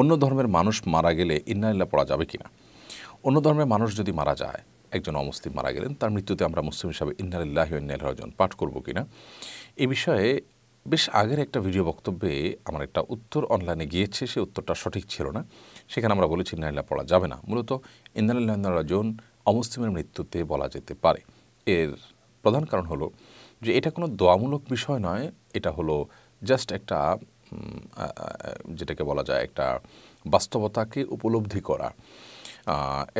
অন্য ধর্মের মানুষ মারা গেলে ইন্নাল্লাহ পড়া যাবে কিনা অন্য ধর্মের মানুষ যদি মারা যায় একজন অমুসলিম মারা গেলেন তার মৃত্যুতে আমরা মুসলিম হিসাবে ইন্নাল্লাহ ইন্নাল্লাহজন পাঠ করব কিনা এ বিষয়ে বেশ আগের একটা ভিডিও বক্তব্যে আমার একটা উত্তর অনলাইনে গিয়েছে সে উত্তরটা সঠিক ছিল না সেখানে আমরা বলেছি ইন্নাল্লাহ পড়া যাবে না মূলত ইন্নাল্লাহ রাজন অমুসলিমের মৃত্যুতে বলা যেতে পারে এর প্রধান কারণ হলো যে এটা কোনো দোয়ামূলক বিষয় নয় এটা হলো জাস্ট একটা যেটাকে বলা যায় একটা বাস্তবতাকে উপলব্ধি করা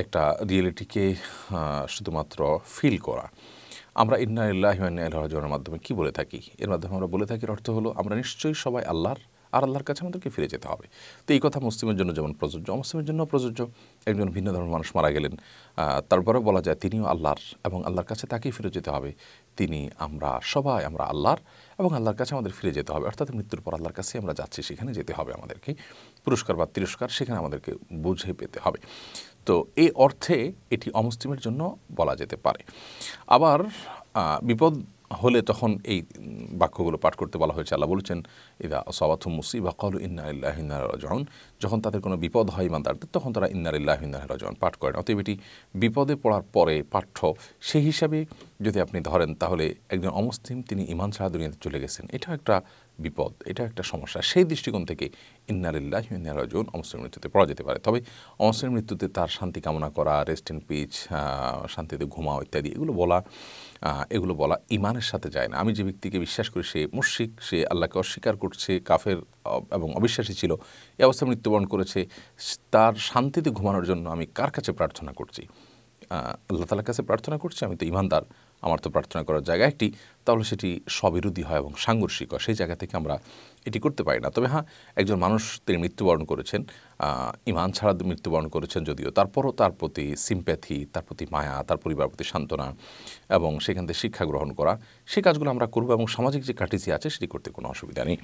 একটা রিয়েলিটিকে শুধুমাত্র ফিল করা আমরা ইন্না ইল্লাহ রাজনের মাধ্যমে কি বলে থাকি এর মাধ্যমে আমরা বলে থাকি অর্থ হলো আমরা নিশ্চয়ই সবাই আল্লাহর আর আল্লাহর কাছে আমাদেরকে ফিরে যেতে হবে তো এই কথা মুসলিমের জন্য যেমন প্রযোজ্য অমুসলিমের জন্য প্রযোজ্য একজন ভিন্ন ধর্মের মানুষ মারা গেলেন তারপরে বলা যায় তিনিও আল্লাহর এবং আল্লাহর কাছে তাকেই ফিরে যেতে হবে তিনি আমরা সবাই আমরা আল্লাহর এবং আল্লাহর কাছে আমাদের ফিরে যেতে হবে অর্থাৎ মৃত্যুর পর আল্লাহর কাছে আমরা যাচ্ছি সেখানে যেতে হবে আমাদেরকে পুরস্কার বা তিরস্কার সেখানে আমাদেরকে বুঝে পেতে হবে তো এই অর্থে এটি অমুসলিমের জন্য বলা যেতে পারে আবার বিপদ হলে তখন এই বাক্যগুলো পাঠ করতে বলা হয়েছে আল্লাহ বলেছেন ইদা সবাথু মুসিবা কল ইন্না রাজন যখন তাদের কোনো বিপদ হয় ইমানদারদের তখন তারা ইন্নারিল্লাহিন্না রাজন পাঠ করেন অতএব এটি বিপদে পড়ার পরে পাঠ্য সেই হিসাবে যদি আপনি ধরেন তাহলে একজন অমুসলিম তিনি ইমান সাহা দুনিয়াতে চলে গেছেন এটা একটা বিপদ এটা একটা সমস্যা সেই দৃষ্টিকোণ থেকে ইন্নালিল্লাহ ইন্নারাজুন অমুসলিম মৃত্যুতে পড়া যেতে পারে তবে অমুসলিম মৃত্যুতে তার শান্তি কামনা করা রেস্ট ইন পিচ শান্তিতে ঘুমাও ইত্যাদি এগুলো বলা এগুলো বলা ইমানের সাথে যায় না আমি যে ব্যক্তিকে বিশ্বাস করি সে মুশিক সে আল্লাহকে অস্বীকার করছে কাফের এবং অবিশ্বাসী ছিল এ অবস্থায় মৃত্যুবরণ করেছে তার শান্তিতে ঘুমানোর জন্য আমি কার কাছে প্রার্থনা করছি আল্লাহ তালার কাছে প্রার্থনা করছি আমি তো ইমানদার আমার তো প্রার্থনা করার জায়গা একটি তাহলে সেটি স্ববিরোধী হয় এবং সাংঘর্ষিক হয় সেই জায়গা থেকে আমরা এটি করতে পারি না তবে হ্যাঁ একজন মানুষ তিনি মৃত্যুবরণ করেছেন ইমান ছাড়া মৃত্যুবরণ করেছেন যদিও তারপরও তার প্রতি সিম্প্যাথি তার প্রতি মায়া তার পরিবার প্রতি সান্ত্বনা এবং সেখান থেকে শিক্ষা গ্রহণ করা সে কাজগুলো আমরা করব এবং সামাজিক যে কাটিসি আছে সেটি করতে কোনো অসুবিধা নেই